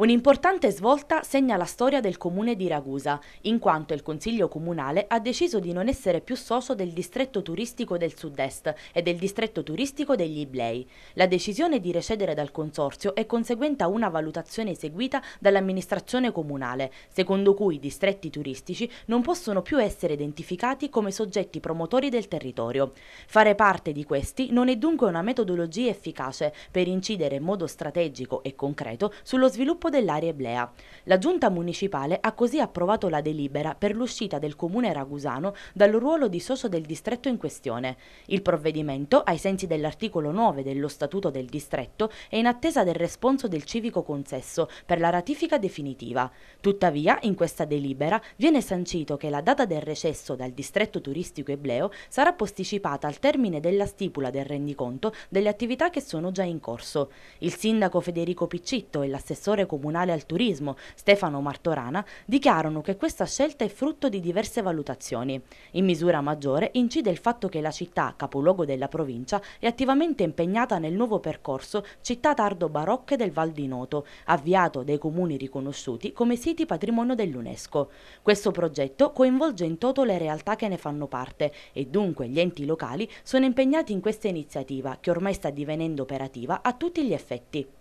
Un'importante svolta segna la storia del comune di Ragusa, in quanto il Consiglio Comunale ha deciso di non essere più socio del distretto turistico del sud-est e del distretto turistico degli Iblei. La decisione di recedere dal consorzio è conseguente a una valutazione eseguita dall'amministrazione comunale, secondo cui i distretti turistici non possono più essere identificati come soggetti promotori del territorio. Fare parte di questi non è dunque una metodologia efficace per incidere in modo strategico e concreto sullo sviluppo dell'area Eblea. La giunta municipale ha così approvato la delibera per l'uscita del comune ragusano dal ruolo di socio del distretto in questione. Il provvedimento, ai sensi dell'articolo 9 dello statuto del distretto, è in attesa del responso del civico consesso per la ratifica definitiva. Tuttavia, in questa delibera viene sancito che la data del recesso dal distretto turistico ebleo sarà posticipata al termine della stipula del rendiconto delle attività che sono già in corso. Il sindaco Federico Piccitto e l'assessore comunale comunale al turismo, Stefano Martorana, dichiarano che questa scelta è frutto di diverse valutazioni. In misura maggiore incide il fatto che la città, capoluogo della provincia, è attivamente impegnata nel nuovo percorso Città Tardo Barocche del Val di Noto, avviato dai comuni riconosciuti come siti patrimonio dell'UNESCO. Questo progetto coinvolge in toto le realtà che ne fanno parte e dunque gli enti locali sono impegnati in questa iniziativa che ormai sta divenendo operativa a tutti gli effetti.